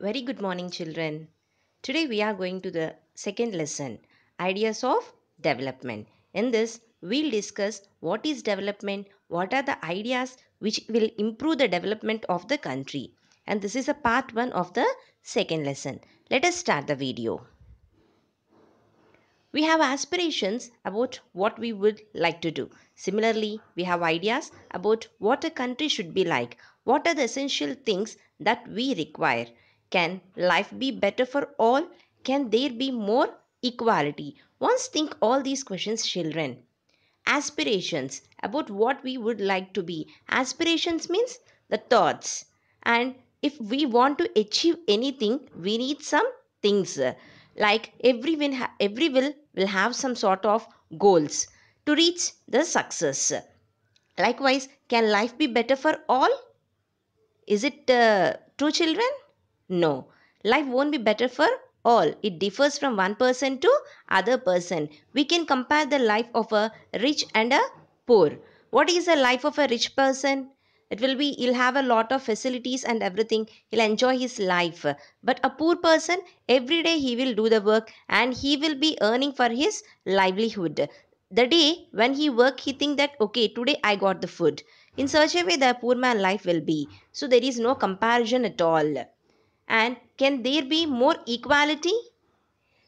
Very good morning, children. Today we are going to the second lesson Ideas of Development. In this, we'll discuss what is development, what are the ideas which will improve the development of the country. And this is a part 1 of the second lesson. Let us start the video. We have aspirations about what we would like to do. Similarly, we have ideas about what a country should be like, what are the essential things that we require. Can life be better for all? Can there be more equality? Once think all these questions, children. Aspirations about what we would like to be. Aspirations means the thoughts. And if we want to achieve anything, we need some things. Like everyone, every will will have some sort of goals to reach the success. Likewise, can life be better for all? Is it uh, true, children? No. Life won't be better for all. It differs from one person to other person. We can compare the life of a rich and a poor. What is the life of a rich person? It will be, he'll have a lot of facilities and everything. He'll enjoy his life. But a poor person, every day he will do the work and he will be earning for his livelihood. The day when he work, he think that, okay, today I got the food. In such a way, the poor man life will be. So there is no comparison at all and can there be more equality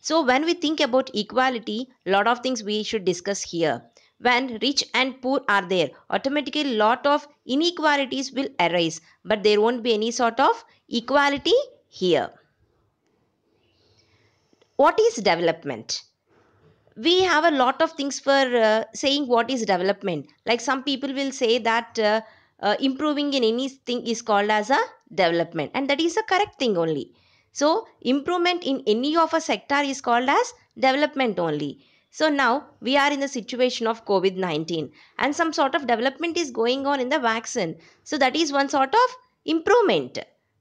so when we think about equality lot of things we should discuss here when rich and poor are there automatically lot of inequalities will arise but there won't be any sort of equality here what is development we have a lot of things for uh, saying what is development like some people will say that uh, uh, improving in anything is called as a development and that is a correct thing only so improvement in any of a sector is called as development only so now we are in the situation of covid-19 and some sort of development is going on in the vaccine so that is one sort of improvement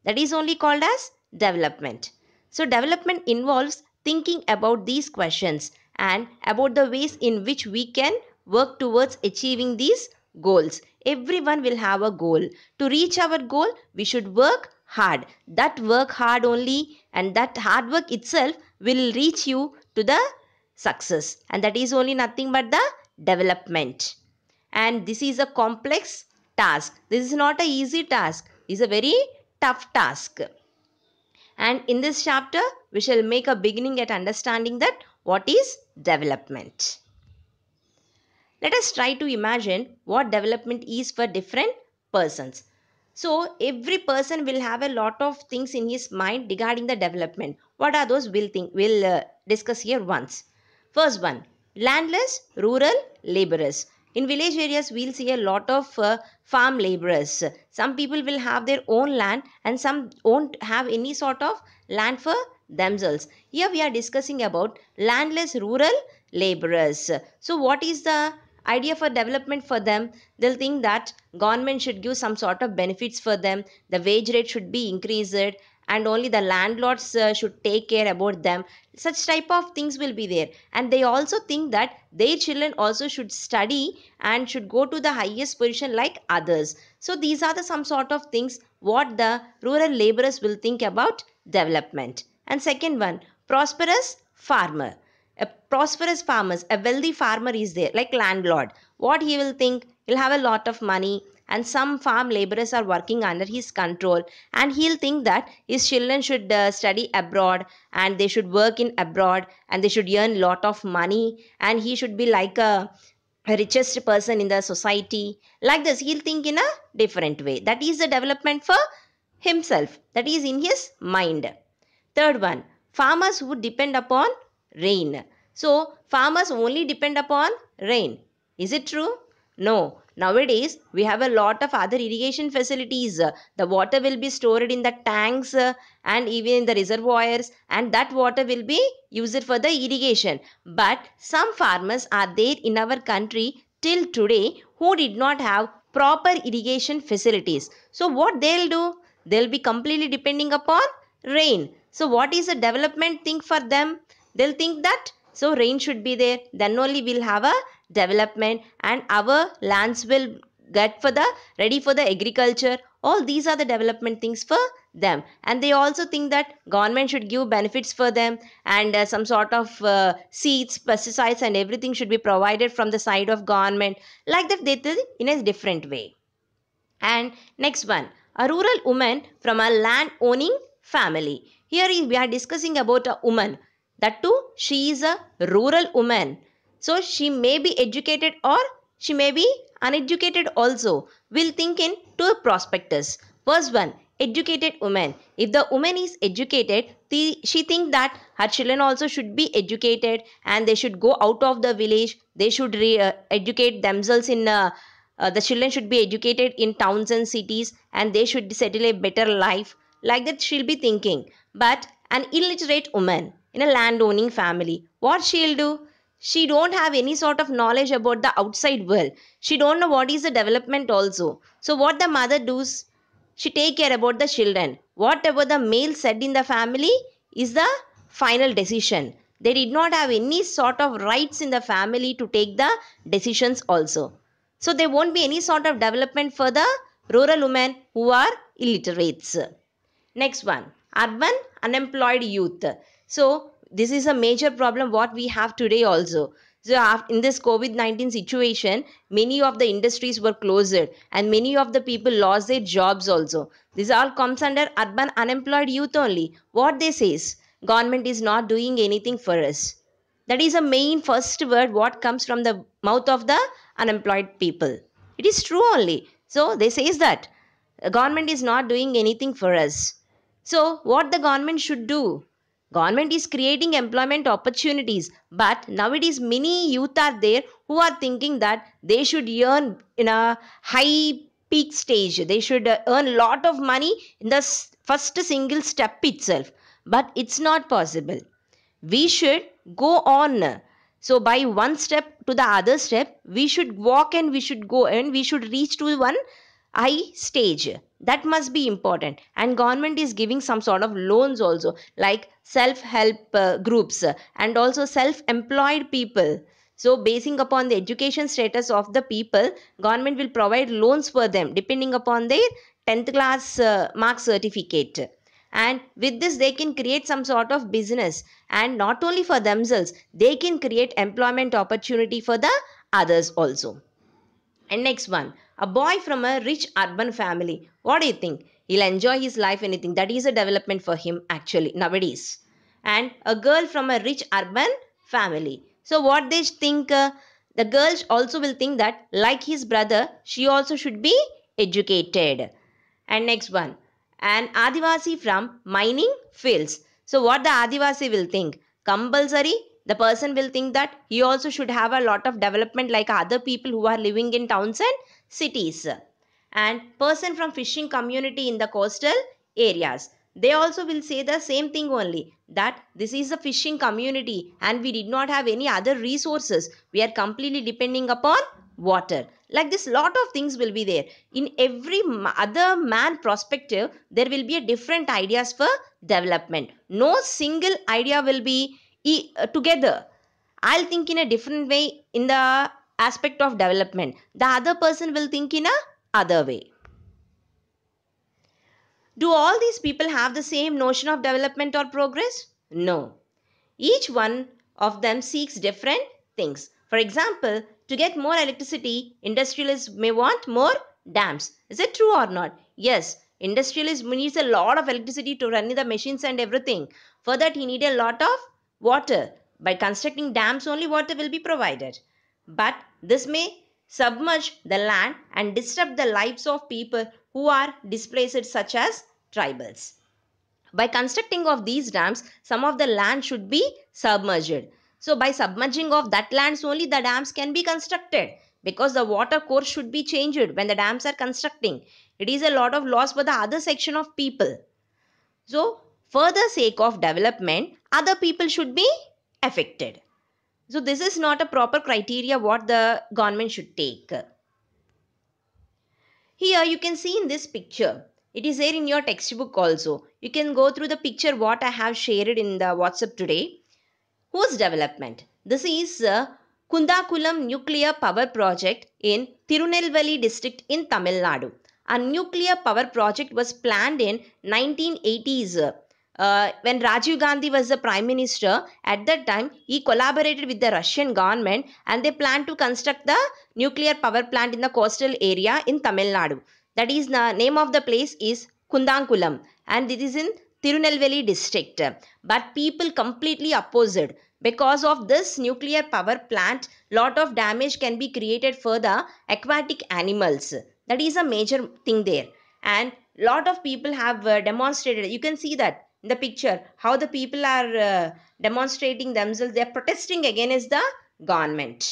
that is only called as development so development involves thinking about these questions and about the ways in which we can work towards achieving these goals. Everyone will have a goal. To reach our goal, we should work hard. That work hard only and that hard work itself will reach you to the success. And that is only nothing but the development. And this is a complex task. This is not a easy task. This is a very tough task. And in this chapter, we shall make a beginning at understanding that what is development. Let us try to imagine what development is for different persons. So every person will have a lot of things in his mind regarding the development. What are those? We'll think. We'll uh, discuss here once. First one: landless, rural laborers. In village areas, we'll see a lot of uh, farm laborers. Some people will have their own land, and some won't have any sort of land for themselves. Here we are discussing about landless rural laborers. So what is the idea for development for them they'll think that government should give some sort of benefits for them the wage rate should be increased and only the landlords uh, should take care about them such type of things will be there and they also think that their children also should study and should go to the highest position like others so these are the some sort of things what the rural laborers will think about development and second one prosperous farmer a prosperous farmer, a wealthy farmer is there, like landlord. What he will think? He'll have a lot of money and some farm laborers are working under his control and he'll think that his children should uh, study abroad and they should work in abroad and they should earn lot of money and he should be like a, a richest person in the society like this he'll think in a different way that is the development for himself that is in his mind third one farmers who depend upon rain. So, farmers only depend upon rain. Is it true? No. Nowadays, we have a lot of other irrigation facilities. The water will be stored in the tanks uh, and even in the reservoirs and that water will be used for the irrigation. But some farmers are there in our country till today who did not have proper irrigation facilities. So what they'll do? They'll be completely depending upon rain. So what is the development thing for them? they'll think that so rain should be there then only we'll have a development and our lands will get for the ready for the agriculture all these are the development things for them and they also think that government should give benefits for them and uh, some sort of uh, seeds pesticides and everything should be provided from the side of government like that they think in a different way and next one a rural woman from a land owning family here we are discussing about a woman that too, she is a rural woman. So she may be educated or she may be uneducated also. We'll think in two prospectus. First one, educated woman. If the woman is educated, the, she think that her children also should be educated and they should go out of the village. They should re, uh, educate themselves in uh, uh, the children should be educated in towns and cities and they should settle a better life. Like that she'll be thinking. But an illiterate woman in a landowning family. What she'll do? She don't have any sort of knowledge about the outside world. She don't know what is the development also. So what the mother does? She take care about the children. Whatever the male said in the family is the final decision. They did not have any sort of rights in the family to take the decisions also. So there won't be any sort of development for the rural women who are illiterates. Next one, urban unemployed youth. So this is a major problem what we have today also. So in this COVID-19 situation, many of the industries were closed and many of the people lost their jobs also. This all comes under urban unemployed youth only. What they is, government is not doing anything for us. That is a main first word what comes from the mouth of the unemployed people. It is true only. So they is that government is not doing anything for us. So what the government should do? Government is creating employment opportunities, but nowadays many youth are there who are thinking that they should earn in a high peak stage. They should uh, earn a lot of money in the first single step itself. But it's not possible. We should go on. So by one step to the other step, we should walk and we should go and we should reach to one I stage that must be important and government is giving some sort of loans also like self help uh, groups and also self employed people so basing upon the education status of the people government will provide loans for them depending upon their 10th class uh, mark certificate and with this they can create some sort of business and not only for themselves they can create employment opportunity for the others also and next one a boy from a rich urban family. What do you think? He'll enjoy his life, anything. That is a development for him actually nowadays. And a girl from a rich urban family. So, what they think, uh, the girls also will think that, like his brother, she also should be educated. And next one, an Adivasi from mining fields. So, what the Adivasi will think? Compulsory, the person will think that he also should have a lot of development like other people who are living in towns and cities and person from fishing community in the coastal areas. They also will say the same thing only that this is a fishing community and we did not have any other resources. We are completely depending upon water. Like this lot of things will be there. In every other man perspective, there will be a different ideas for development. No single idea will be together. I'll think in a different way in the aspect of development. The other person will think in a other way. Do all these people have the same notion of development or progress? No. Each one of them seeks different things. For example, to get more electricity, industrialists may want more dams. Is it true or not? Yes. Industrialist needs a lot of electricity to run the machines and everything. For that, he need a lot of water. By constructing dams, only water will be provided. But this may submerge the land and disrupt the lives of people who are displaced such as tribals. By constructing of these dams, some of the land should be submerged. So by submerging of that lands only the dams can be constructed because the water course should be changed when the dams are constructing. It is a lot of loss for the other section of people. So for the sake of development, other people should be affected. So this is not a proper criteria what the government should take. Here you can see in this picture, it is there in your textbook also. You can go through the picture what I have shared in the WhatsApp today. Whose development? This is uh, Kundakulam Nuclear Power Project in Tirunelveli district in Tamil Nadu. A nuclear power project was planned in 1980s uh, when Rajiv Gandhi was the prime minister, at that time he collaborated with the Russian government and they planned to construct the nuclear power plant in the coastal area in Tamil Nadu. That is the name of the place is Kundankulam and it is in Tirunelveli district. But people completely opposed. Because of this nuclear power plant, lot of damage can be created for the aquatic animals. That is a major thing there. And lot of people have uh, demonstrated. You can see that the picture how the people are uh, demonstrating themselves they're protesting against the government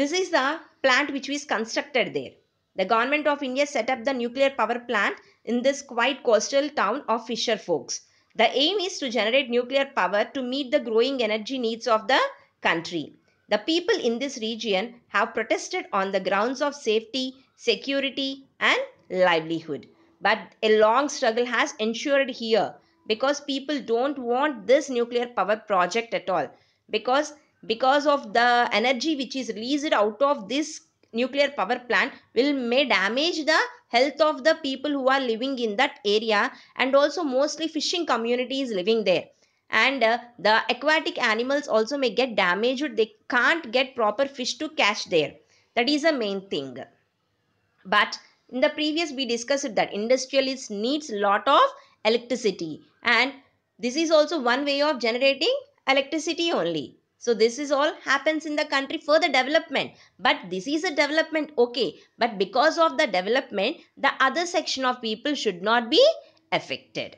this is the plant which was constructed there the government of india set up the nuclear power plant in this quite coastal town of fisher forks the aim is to generate nuclear power to meet the growing energy needs of the country the people in this region have protested on the grounds of safety security and livelihood but a long struggle has ensured here because people don't want this nuclear power project at all because because of the energy which is released out of this nuclear power plant will may damage the health of the people who are living in that area and also mostly fishing communities living there and uh, the aquatic animals also may get damaged they can't get proper fish to catch there that is the main thing but in the previous we discussed that industrialists needs lot of electricity and this is also one way of generating electricity only. So this is all happens in the country for the development. But this is a development, okay. But because of the development, the other section of people should not be affected.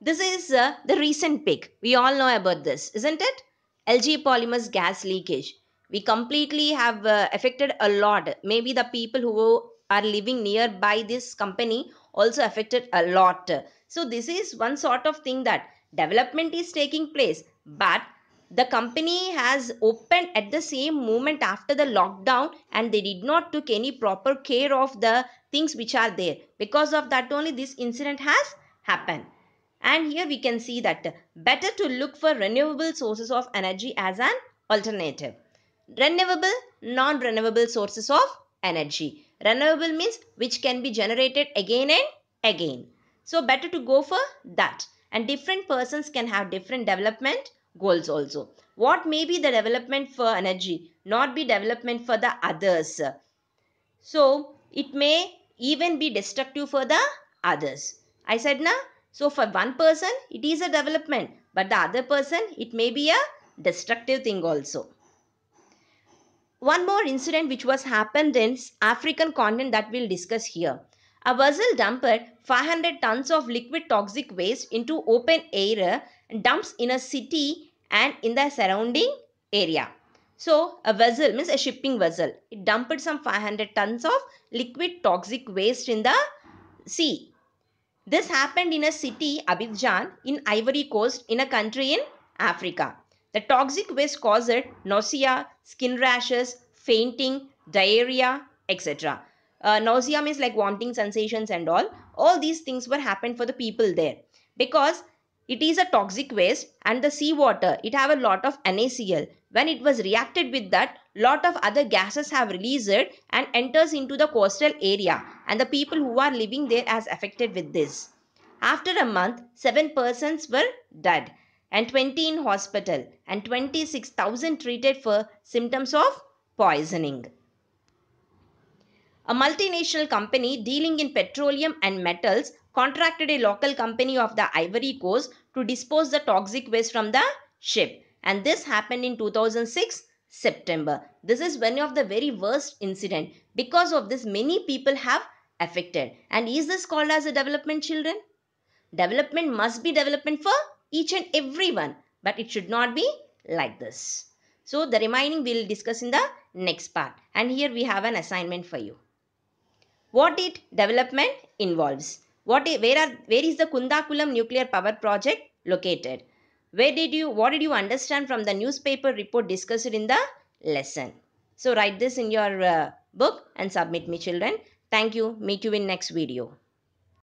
This is uh, the recent pic We all know about this, isn't it? LG polymers gas leakage we completely have uh, affected a lot maybe the people who are living nearby this company also affected a lot so this is one sort of thing that development is taking place but the company has opened at the same moment after the lockdown and they did not took any proper care of the things which are there because of that only this incident has happened and here we can see that better to look for renewable sources of energy as an alternative renewable, non-renewable sources of energy. Renewable means which can be generated again and again. So better to go for that. And different persons can have different development goals also. What may be the development for energy, not be development for the others. So it may even be destructive for the others. I said na. So for one person, it is a development. But the other person, it may be a destructive thing also. One more incident which was happened in African continent that we'll discuss here. A vessel dumped 500 tons of liquid toxic waste into open air and dumps in a city and in the surrounding area. So a vessel means a shipping vessel. It dumped some 500 tons of liquid toxic waste in the sea. This happened in a city, Abidjan, in Ivory Coast, in a country in Africa. The toxic waste causes nausea, skin rashes, fainting, diarrhea, etc. Uh, nausea means like vomiting sensations and all. All these things were happened for the people there because it is a toxic waste and the seawater, it have a lot of NaCl. When it was reacted with that, lot of other gases have released and enters into the coastal area and the people who are living there as affected with this. After a month, seven persons were dead and 20 in hospital and 26,000 treated for symptoms of poisoning. A multinational company dealing in petroleum and metals contracted a local company of the Ivory Coast to dispose the toxic waste from the ship and this happened in 2006 September. This is one of the very worst incident. Because of this many people have affected. And is this called as a development children? Development must be development for each and every one. But it should not be like this. So the remaining we will discuss in the next part. And here we have an assignment for you. What did development involves? What, where, are, where is the Kundakulam nuclear power project located? Where did you, what did you understand from the newspaper report discussed in the lesson? So write this in your uh, book and submit me children. Thank you. Meet you in next video.